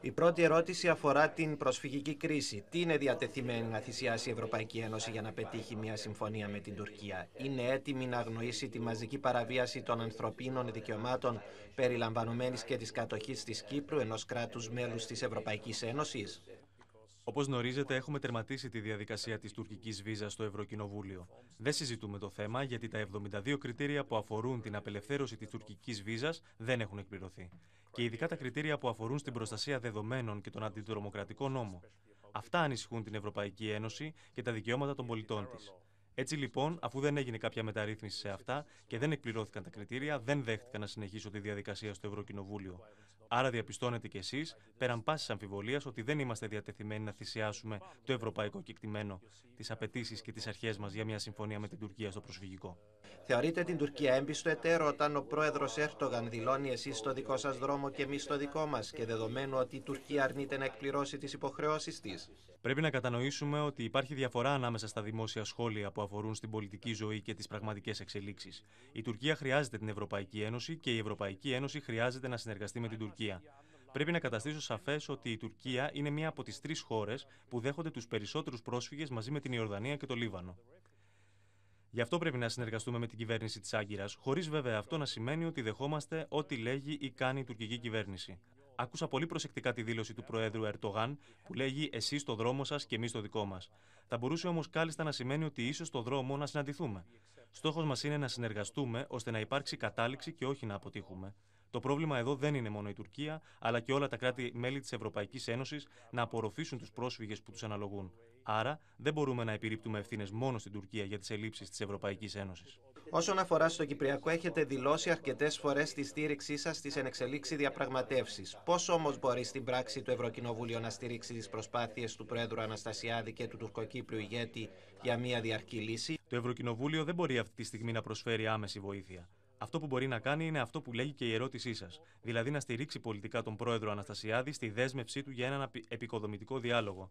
Η πρώτη ερώτηση αφορά την προσφυγική κρίση. Τι είναι διατεθειμένη να θυσιάσει η Ευρωπαϊκή Ένωση για να πετύχει μια συμφωνία με την Τουρκία. Είναι έτοιμη να αγνοήσει τη μαζική παραβίαση των ανθρωπίνων δικαιωμάτων περιλαμβανομένης και της κατοχής της Κύπρου ενός κράτους μέλους της Ευρωπαϊκής Ένωσης. Όπως γνωρίζετε, έχουμε τερματίσει τη διαδικασία της τουρκικής βίζας στο Ευρωκοινοβούλιο. Δεν συζητούμε το θέμα γιατί τα 72 κριτήρια που αφορούν την απελευθέρωση της τουρκικής βίζας δεν έχουν εκπληρωθεί. Και ειδικά τα κριτήρια που αφορούν στην προστασία δεδομένων και τον αντιτρομοκρατικό νόμο. Αυτά ανησυχούν την Ευρωπαϊκή Ένωση και τα δικαιώματα των πολιτών της. Έτσι λοιπόν, αφού δεν έγινε κάποια μεταρρύθμιση σε αυτά και δεν εκπληρώθηκαν τα κριτήρια, δεν δέχτηκαν να συνεχίσω τη διαδικασία στο Ευρωκοινοβούλιο. Άρα, διαπιστώνετε κι εσείς, πέραν πάσης αμφιβολίας, ότι δεν είμαστε διατεθειμένοι να θυσιάσουμε το ευρωπαϊκό κεκτημένο, τις απαιτήσεις και τις αρχές μας για μια συμφωνία με την Τουρκία στο προσφυγικό. Θεωρείτε την Τουρκία έμπιστο εταίρο όταν ο πρόεδρος Έρτογαν δηλώνει εσείς στο δικό σας δρόμο και εμείς στο δικό μας και δεδομένου ότι η Τουρκία αρνείται να εκπληρώσει τις υποχρεώσεις της. Πρέπει να κατανοήσουμε ότι υπάρχει διαφορά ανάμεσα στα δημόσια σχόλια που αφορούν στην πολιτική ζωή και τις πραγματικές εξελίξεις. Η Τουρκία χρειάζεται την Ευρωπαϊκή Ένωση και η Ευρωπαϊκή Ένωση χρειάζεται να συνεργαστεί με την Τουρκία. Πρέπει να καταστήσω σαφές ότι η Τουρκία είναι μία από τις τρεις χώρες που δέχονται τους περισσότερους πρόσφυγες μαζί με την Ιορδανία και το Λίβανο. Γι' αυτό πρέπει να συνεργαστούμε με την κυβέρνηση της Άγκυρας, χωρίς βέβαια αυτό να σημαίνει ότι δεχόμαστε ό,τι λέγει ή κάνει η τουρκική κυβέρνηση. Άκουσα πολύ προσεκτικά τη δήλωση του Προέδρου Ερτογάν που λέγει Εσείς το δρόμο σας και εμείς το δικό μας. Θα μπορούσε όμως κάλλιστα να σημαίνει ότι ίσως Το δρόμο να συναντηθούμε. Στόχος μας είναι να συνεργαστούμε ώστε να υπάρξει κατάληξη και όχι να αποτύχουμε. Το πρόβλημα εδώ δεν είναι μόνο η Τουρκία, αλλά και όλα τα κράτη-μέλη της Ευρωπαϊκής Ένωσης να απορροφήσουν τους πρόσφυγες που τους αναλογούν. Άρα δεν μπορούμε να επιρρύπτουμε ευθύνες μόνο στην Τουρκία για τις ελλείψεις της Ευρωπαϊκής Ένωσης. Όσον αφορά στο Κυπριακό, έχετε δηλώσει αρκετές φορές τη στήριξή σας στις ενεξελίξει διαπραγματεύσεις. Πώς όμως μπορεί στην πράξη το Ευρωκοινοβούλιο να στηρίξει τις προσπάθειες του Πρόεδρου Αναστασιάδη και του τουρκοκύπριου ηγέτη για μια διαρκή λύση. Το Ευρωκοινοβούλιο δεν μπορεί αυτή τη στιγμή να προσφέρει άμεση βοήθεια. Αυτό που μπορεί να κάνει είναι αυτό που λέγει και η ερώτησή σας, δηλαδή να στηρίξει πολιτικά τον πρόεδρο Αναστασιάδη στη δέσμευσή του για έναν επικοδομητικό διάλογο.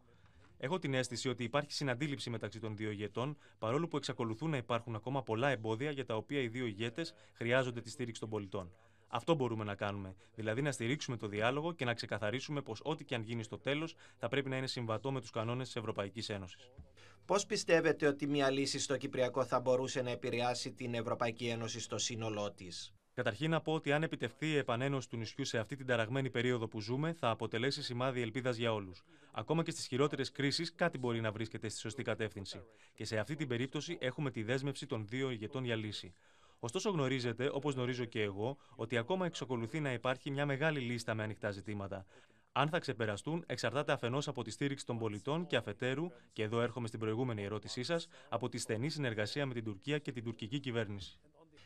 Έχω την αίσθηση ότι υπάρχει συναντήληψη μεταξύ των δύο ηγετών, παρόλο που εξακολουθούν να υπάρχουν ακόμα πολλά εμπόδια για τα οποία οι δύο ηγέτες χρειάζονται τη στήριξη των πολιτών. Αυτό μπορούμε να κάνουμε. Δηλαδή να στηρίξουμε το διάλογο και να ξεκαθαρίσουμε πως ό,τι και αν γίνει στο τέλος θα πρέπει να είναι συμβατό με τους κανόνες της Ευρωπαϊκής Ένωσης. Πώς πιστεύετε ότι μια λύση στο Κυπριακό θα μπορούσε να επηρεάσει την Ευρωπαϊκή Ένωση στο σύνολό της, Καταρχήν να πω ότι αν επιτευχθεί η επανένωση του νησιού σε αυτή την ταραγμένη περίοδο που ζούμε, θα αποτελέσει σημάδι ελπίδας για όλους. Ακόμα και στις χειρότερες κρίσεις, κάτι μπορεί να βρίσκεται στη σωστή κατεύθυνση. Και σε αυτή την περίπτωση έχουμε τη δέσμευση των δύο ηγετών για λύση. Ωστόσο, γνωρίζετε, όπως γνωρίζω και εγώ, ότι ακόμα εξακολουθεί να υπάρχει μια μεγάλη λίστα με ανοιχτά ζητήματα. Αν θα ξεπεραστούν, εξαρτάται αφενός από τη στήριξη των πολιτών και αφετέρου, και εδώ έρχομαι στην προηγούμενη ερώτησή σας, από τη στενή συνεργασία με την Τουρκία και την τουρκική κυβέρνηση.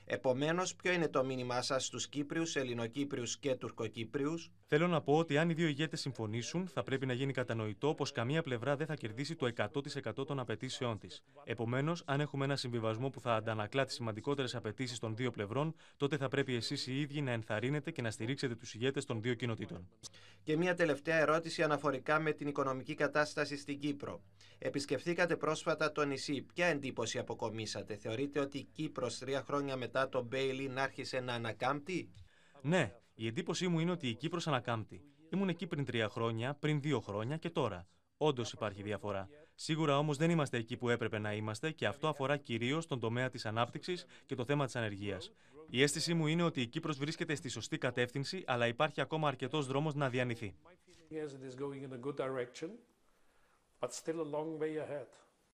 Επομένως, ποιο είναι το μήνυμά σας στους Κύπριους, Ελληνοκύπριους και Τουρκοκύπριους. Θέλω να πω ότι αν οι δύο ηγέτες συμφωνήσουν, θα πρέπει να γίνει κατανοητό πως καμία πλευρά δεν θα κερδίσει το 100% των απαιτήσεών της. Επομένως, αν έχουμε ένα συμβιβασμό που θα αντανακλά τις σημαντικότερες απαιτήσεις των δύο πλευρών, τότε θα πρέπει εσείς οι ίδιοι να ενθαρρύνετε και να στηρίξετε τους ηγέτες των δύο κοινοτήτων. Και μια τελευταία ερώτηση αναφορικά με την οικονομική κατάσταση στην Κύπρο. Επισκεφθήκατε πρόσφατα το νησί. Ποια εντύπωση αποκομίσατε. Θεωρείτε ότι η Κύπρος τρία χρόνια μετά μετά Μπέιλιν άρχισε να ανακάμπτει. Ναι, η εντύπωσή μου είναι ότι η Κύπρος ανακάμπτει. Ήμουν εκεί πριν τρία χρόνια, πριν δύο χρόνια και τώρα. Όντως υπάρχει διαφορά. Σίγουρα όμως δεν είμαστε εκεί που έπρεπε να είμαστε και αυτό αφορά κυρίως τον τομέα της ανάπτυξης και το θέμα της ανεργίας. Η αίσθησή μου είναι ότι η Κύπρος βρίσκεται στη σωστή κατεύθυνση, αλλά υπάρχει ακόμα αρκετός δρόμος να διανυθεί.